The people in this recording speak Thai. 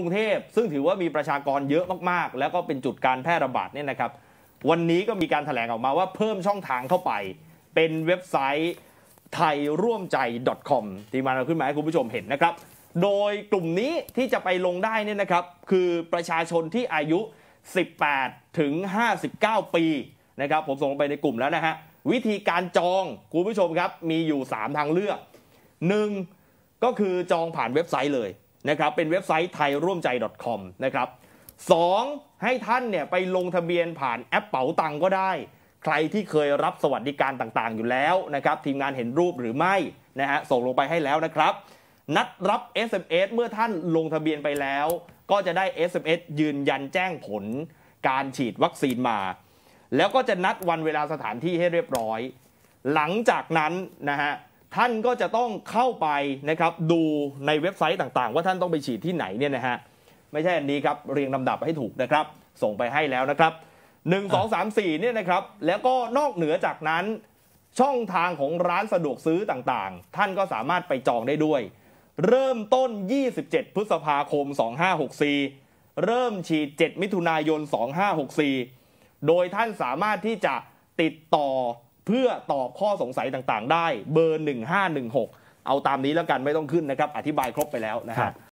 กรุงเทพซึ่งถือว่ามีประชากรเยอะมากๆ แล้วก็เป็นจุดการแพร่ระบาดเนี่ยนะครับวันนี้ก็มีการถแถลงออกมาว่าเพิ่มช่องทางเข้าไป เป็นเว็บไซต์ไทยร่วมใจ .com ที่มาเราขึ้นมาให้คุณผู้ชมเห็นนะครับ โดยกลุ่มนี้ที่จะไปลงได้เนี่ยนะครับ คือประชาชนที่อายุ 18 ถึง 59 ปีนะครับผมส่งงไปในกลุ่มแล้วนะฮะวิธีการจองคุณผู้ชมครับ มีอยู่ 3 ทางเลือก 1. ก็คือจองผ่านเว็บไซต์เลยนะครับเป็นเว็บไซต์ไทยร่วมใจ .com นะครับสองให้ท่านเนี่ยไปลงทะเบียนผ่านแอปเป๋าตังก็ได้ ใครที่เคยรับสวัสดิการต่างๆอยู่แล้วนะครับ ทีมงานเห็นรูปหรือไม่นะฮะส่งลงไปให้แล้วนะครับ นัดรับ SMS เมื่อท่านลงทะเบียนไปแล้ว ก็จะได้ SMS ยืนยันแจ้งผลการฉีดวัคซีนมา แล้วก็จะนัดวันเวลาสถานที่ให้เรียบร้อย หลังจากนั้นนะฮะท่านก็จะต้องเข้าไปนะครับ ดูในเว็บไซต์ต่างๆว่าท่านต้องไปฉีดที่ไหนเนี่ยนะฮะ ไม่ใช่อันนี้ครับ เรียงลำดับให้ถูกนะครับ ส่งไปให้แล้วนะครับ 1 2 3 4เนี่ยนะครับ แล้วก็นอกเหนือจากนั้น ช่องทางของร้านสะดวกซื้อต่างๆ ท่านก็สามารถไปจองได้ด้วย เริ่มต้น 27 พฤษภาคม 2564 เริ่มฉีด 7 มิถุนายน 2564 โดยท่านสามารถที่จะติดต่อเพื่อตอบข้อสงสัยต่างๆได้ เบอร์1516 เอาตามนี้แล้วกันไม่ต้องขึ้นนะครับ อธิบายครบไปแล้วนะฮะ